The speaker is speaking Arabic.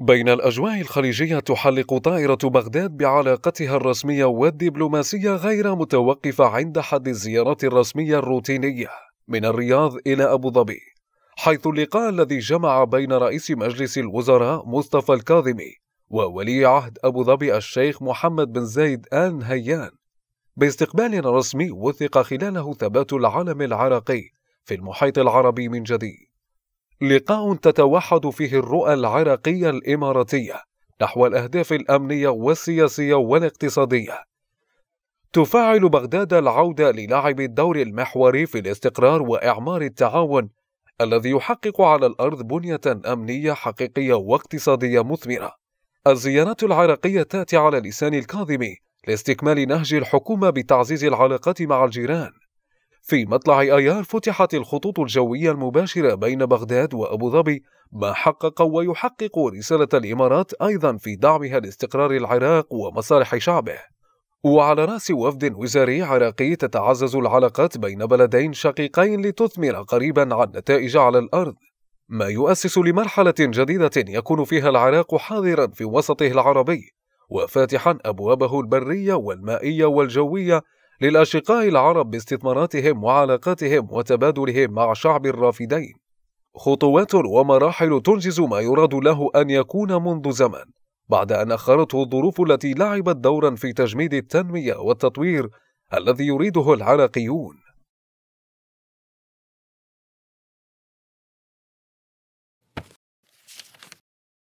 بين الأجواء الخليجية تحلق طائرة بغداد بعلاقتها الرسمية والدبلوماسية غير متوقفة عند حد الزيارات الرسمية الروتينية من الرياض إلى أبو ظبي حيث اللقاء الذي جمع بين رئيس مجلس الوزراء مصطفى الكاظمي وولي عهد أبو ظبي الشيخ محمد بن زايد آل نهيان باستقبال رسمي وثق خلاله ثبات العلم العراقي في المحيط العربي من جديد لقاء تتوحد فيه الرؤى العراقية الإماراتية نحو الأهداف الأمنية والسياسية والاقتصادية. تفعل بغداد العودة للعب الدور المحوري في الاستقرار وإعمار التعاون الذي يحقق على الأرض بنية أمنية حقيقية واقتصادية مثمرة. الزيارات العراقية تأتي على لسان الكاظمي لاستكمال نهج الحكومة بتعزيز العلاقات مع الجيران في مطلع ايار فتحت الخطوط الجوية المباشرة بين بغداد وأبو ظبي ما حقق ويحقق رسالة الإمارات أيضا في دعمها لاستقرار العراق ومصالح شعبه وعلى رأس وفد وزاري عراقي تتعزز العلاقات بين بلدين شقيقين لتثمر قريبا عن نتائج على الأرض ما يؤسس لمرحلة جديدة يكون فيها العراق حاضرا في وسطه العربي وفاتحا أبوابه البرية والمائية والجوية للأشقاء العرب باستثماراتهم وعلاقاتهم وتبادلهم مع شعب الرافدين خطوات ومراحل تنجز ما يراد له أن يكون منذ زمن بعد أن أخرته الظروف التي لعبت دورا في تجميد التنمية والتطوير الذي يريده العراقيون